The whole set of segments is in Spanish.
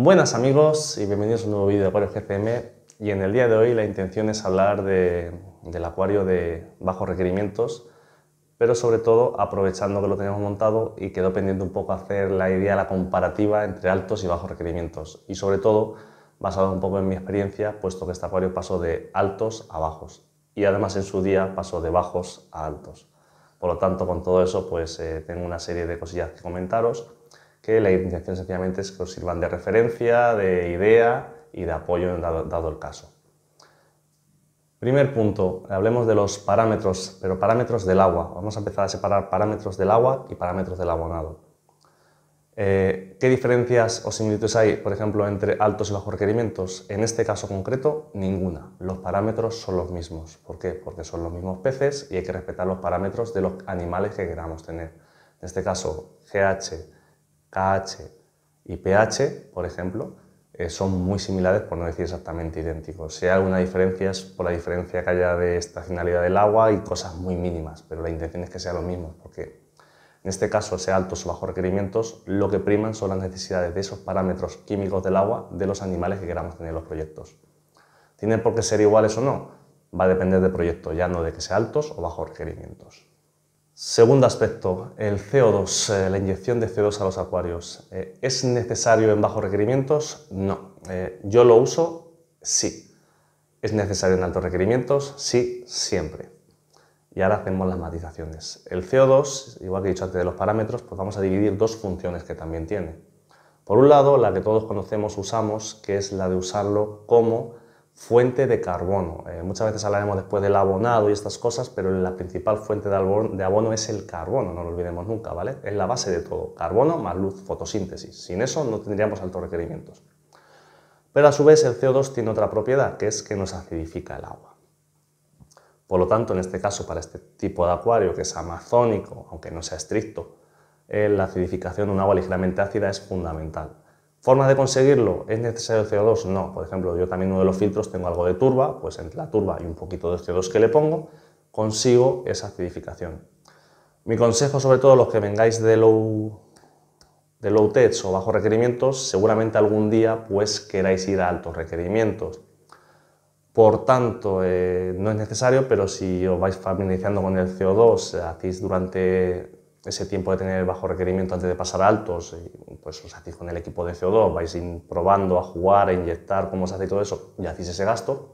Buenas amigos y bienvenidos a un nuevo vídeo de Acuario GCM y en el día de hoy la intención es hablar del acuario de bajos requerimientos pero sobre todo aprovechando que lo tenemos montado y quedó pendiente un poco hacer la idea, la comparativa entre altos y bajos requerimientos y sobre todo basado un poco en mi experiencia puesto que este acuario pasó de altos a bajos y además en su día pasó de bajos a altos. Por lo tanto con todo eso pues eh, tengo una serie de cosillas que comentaros que la identificación sencillamente es que os sirvan de referencia, de idea y de apoyo en dado el caso. Primer punto, hablemos de los parámetros, pero parámetros del agua. Vamos a empezar a separar parámetros del agua y parámetros del abonado. Eh, ¿Qué diferencias o similitudes hay, por ejemplo, entre altos y bajos requerimientos? En este caso concreto, ninguna. Los parámetros son los mismos. ¿Por qué? Porque son los mismos peces y hay que respetar los parámetros de los animales que queramos tener. En este caso, GH, KH y pH, por ejemplo, eh, son muy similares, por no decir exactamente idénticos. Si hay alguna diferencia es por la diferencia que haya de estacionalidad del agua y cosas muy mínimas, pero la intención es que sea lo mismo, porque en este caso, sea altos o bajos requerimientos, lo que priman son las necesidades de esos parámetros químicos del agua de los animales que queramos tener en los proyectos. ¿Tienen por qué ser iguales o no? Va a depender del proyecto, ya no de que sea altos o bajos requerimientos. Segundo aspecto, el CO2, eh, la inyección de CO2 a los acuarios. Eh, ¿Es necesario en bajos requerimientos? No. Eh, ¿Yo lo uso? Sí. ¿Es necesario en altos requerimientos? Sí, siempre. Y ahora hacemos las matizaciones. El CO2, igual que he dicho antes de los parámetros, pues vamos a dividir dos funciones que también tiene. Por un lado, la que todos conocemos, usamos, que es la de usarlo como fuente de carbono. Eh, muchas veces hablaremos después del abonado y estas cosas, pero la principal fuente de abono, es el carbono, no lo olvidemos nunca, ¿vale? Es la base de todo, carbono más luz, fotosíntesis. Sin eso no tendríamos altos requerimientos. Pero a su vez el CO2 tiene otra propiedad, que es que nos acidifica el agua. Por lo tanto, en este caso, para este tipo de acuario, que es amazónico, aunque no sea estricto, eh, la acidificación de un agua ligeramente ácida es fundamental. Forma de conseguirlo? ¿Es necesario CO2? No. Por ejemplo, yo también uno de los filtros tengo algo de turba, pues entre la turba y un poquito de CO2 que le pongo, consigo esa acidificación. Mi consejo, sobre todo los que vengáis de low, de low tech o bajo requerimientos, seguramente algún día pues queráis ir a altos requerimientos. Por tanto, eh, no es necesario, pero si os vais familiarizando con el CO2, hacéis durante ese tiempo de tener bajo requerimiento antes de pasar a altos, pues os hacéis con el equipo de CO2, vais probando a jugar, a inyectar, cómo os hace todo eso, y hacéis ese gasto,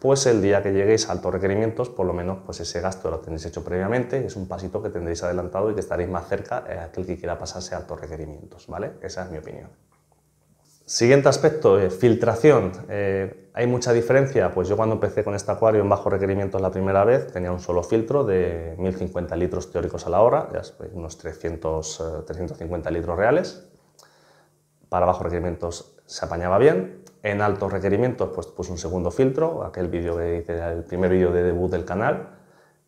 pues el día que lleguéis a altos requerimientos, por lo menos pues ese gasto lo tenéis hecho previamente, es un pasito que tendréis adelantado y que estaréis más cerca a eh, aquel que quiera pasarse a altos requerimientos, ¿vale? Esa es mi opinión. Siguiente aspecto, eh, filtración. Eh, ¿Hay mucha diferencia? Pues yo cuando empecé con este acuario en bajo requerimientos la primera vez tenía un solo filtro de 1050 litros teóricos a la hora, pues, unos 350 eh, litros reales. Para bajos requerimientos se apañaba bien. En altos requerimientos pues puse un segundo filtro, aquel vídeo que hice, el primer vídeo de debut del canal.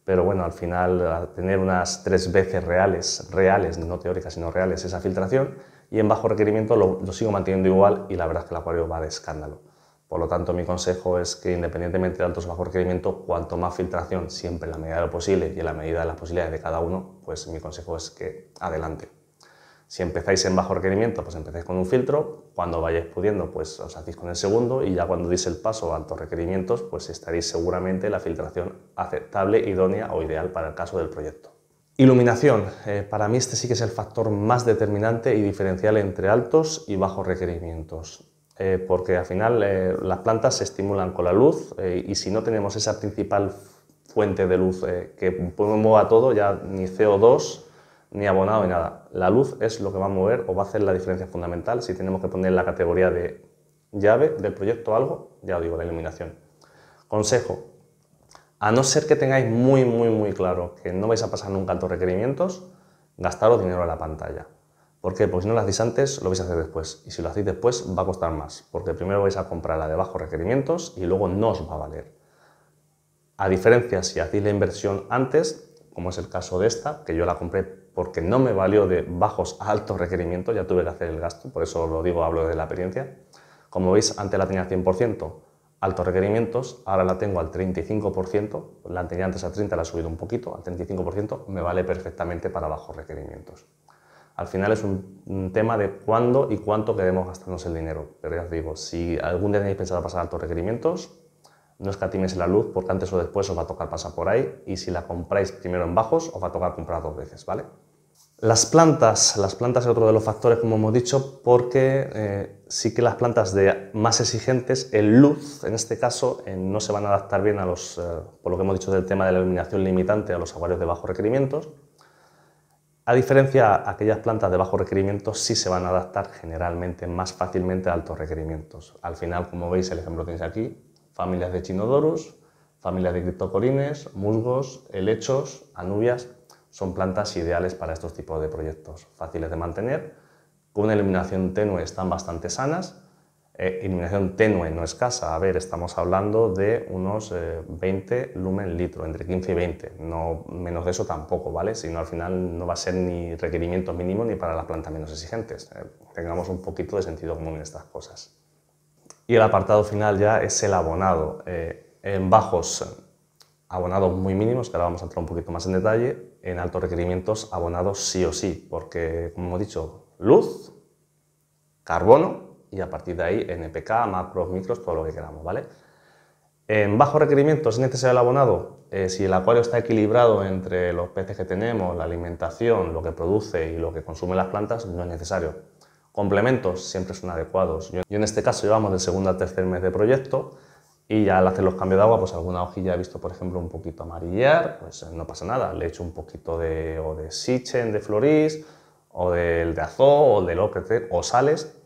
Pero bueno, al final tener unas tres veces reales, reales, no teóricas sino reales, esa filtración, y en bajo requerimiento lo, sigo manteniendo igual y la verdad es que el acuario va de escándalo. Por lo tanto, mi consejo es que independientemente de altos o bajo requerimientos, cuanto más filtración, siempre en la medida de lo posible y en la medida de las posibilidades de cada uno, pues mi consejo es que adelante. Si empezáis en bajo requerimiento, pues empecéis con un filtro, cuando vayáis pudiendo, pues os hacéis con el segundo y ya cuando deis el paso a altos requerimientos, pues estaréis seguramente la filtración aceptable, idónea o ideal para el caso del proyecto. Iluminación. Eh, para mí este sí que es el factor más determinante y diferencial entre altos y bajos requerimientos. Eh, porque al final eh, las plantas se estimulan con la luz y si no tenemos esa principal fuente de luz que pues, mueva todo, ya ni CO2, ni abonado, ni nada. La luz es lo que va a mover o va a hacer la diferencia fundamental. Si tenemos que poner la categoría de llave del proyecto algo, ya digo, la iluminación. Consejo, a no ser que tengáis muy, muy, muy claro que no vais a pasar nunca altos requerimientos, gastaros dinero a la pantalla. ¿Por qué? Porque si no lo hacéis antes, lo vais a hacer después. Y si lo hacéis después, va a costar más. Porque primero vais a comprar la de bajos requerimientos y luego no os va a valer. A diferencia, si hacéis la inversión antes, como es el caso de esta, que yo la compré porque no me valió de bajos a altos requerimientos, ya tuve que hacer el gasto, por eso lo digo, hablo de la experiencia. Como veis, antes la tenía 100%, altos requerimientos, ahora la tengo al 35%, la tenía antes al 30%, la he subido un poquito, al 35% me vale perfectamente para bajos requerimientos. Al final es un, tema de cuándo y cuánto queremos gastarnos el dinero. Pero ya os digo, si algún día tenéis pensado pasar altos requerimientos, no escatiméis la luz porque antes o después os va a tocar pasar por ahí y si la compráis primero en bajos os va a tocar comprar dos veces, ¿vale? Las plantas, las plantas es otro de los factores, como hemos dicho, porque eh, sí que las plantas más exigentes en luz, en este caso, no se van a adaptar bien a los, eh, por lo que hemos dicho del tema de la iluminación limitante, a los acuarios de bajos requerimientos. A diferencia, aquellas plantas de bajo requerimientos sí se van a adaptar generalmente más fácilmente a altos requerimientos. Al final, como veis, el ejemplo tenéis aquí, familias de chinodorus, familias de criptocorines, musgos, helechos, anubias, son plantas ideales para estos tipos de proyectos, fáciles de mantener con una iluminación tenue están bastante sanas. Eh, iluminación tenue no escasa, a ver, estamos hablando de unos 20 eh, lumen litro, entre 15 y 20, no menos de eso tampoco, ¿vale? Si no, al final no va a ser ni requerimiento mínimo ni para las plantas menos exigentes. Eh, tengamos un poquito de sentido común en estas cosas. Y el apartado final ya es el abonado. en bajos, abonados muy mínimos, que ahora vamos a entrar un poquito más en detalle, en altos requerimientos, abonados sí o sí, porque, como hemos dicho, luz, carbono y a partir de ahí NPK, macros, micros, todo lo que queramos, ¿vale? En bajo requerimiento es necesario el abonado eh, si el acuario está equilibrado entre los peces que tenemos, la alimentación, lo que produce y lo que consumen las plantas, no es necesario. Complementos siempre son adecuados. Yo, en este caso llevamos del segundo al tercer mes de proyecto y ya al hacer los cambios de agua, pues alguna hojilla he visto, por ejemplo, un poquito amarillar, pues no pasa nada. Le he hecho un poquito de, o de sichen, de floris, o del de azo, o del OPC, o sales.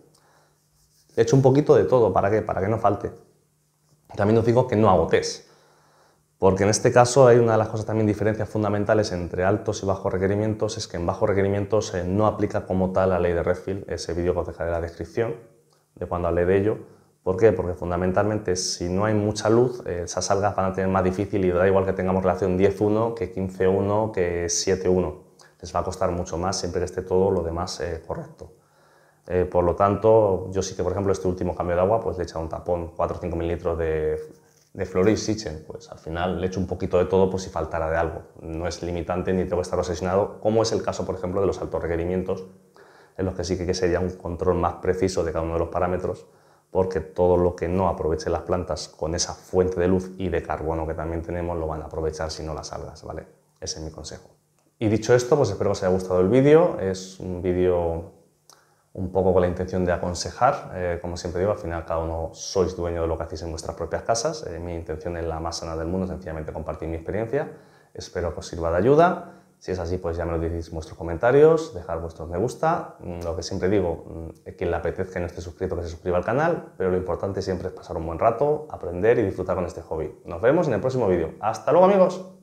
He hecho un poquito de todo, ¿para qué? Para que no falte. También os digo que no agotes, porque en este caso hay una de las cosas también diferencias fundamentales entre altos y bajos requerimientos, es que en bajos requerimientos eh, no aplica como tal la ley de Redfield, ese vídeo que os dejaré en la descripción de cuando hablé de ello. ¿Por qué? Porque fundamentalmente si no hay mucha luz, eh, esas algas van a tener más difícil y da igual que tengamos relación 10-1, que 15-1, que 7-1 les va a costar mucho más siempre que esté todo lo demás eh, correcto. Eh, por lo tanto, yo sí que, por ejemplo, este último cambio de agua, pues le he echado un tapón, 4 o 5 mililitros de, de y Sichen, pues al final le echo un poquito de todo por si faltara de algo. No es limitante ni tengo que estar obsesionado, como es el caso, por ejemplo, de los altos requerimientos, en los que sí que sería un control más preciso de cada uno de los parámetros, porque todo lo que no aprovechen las plantas con esa fuente de luz y de carbono que también tenemos lo van a aprovechar si no las algas, ¿vale? Ese es mi consejo. Y dicho esto, pues espero que os haya gustado el vídeo. Es un vídeo un poco con la intención de aconsejar. Eh, como siempre digo, al final cada uno sois dueño de lo que hacéis en vuestras propias casas. Eh, mi intención es la más sana del mundo, sencillamente compartir mi experiencia. Espero que os sirva de ayuda. Si es así, pues ya me lo decís en vuestros comentarios, dejar vuestros me gusta. Mm, lo que siempre digo, mm, quien le apetezca y no esté suscrito, que se suscriba al canal, pero lo importante siempre es pasar un buen rato, aprender y disfrutar con este hobby. Nos vemos en el próximo vídeo. ¡Hasta luego, amigos!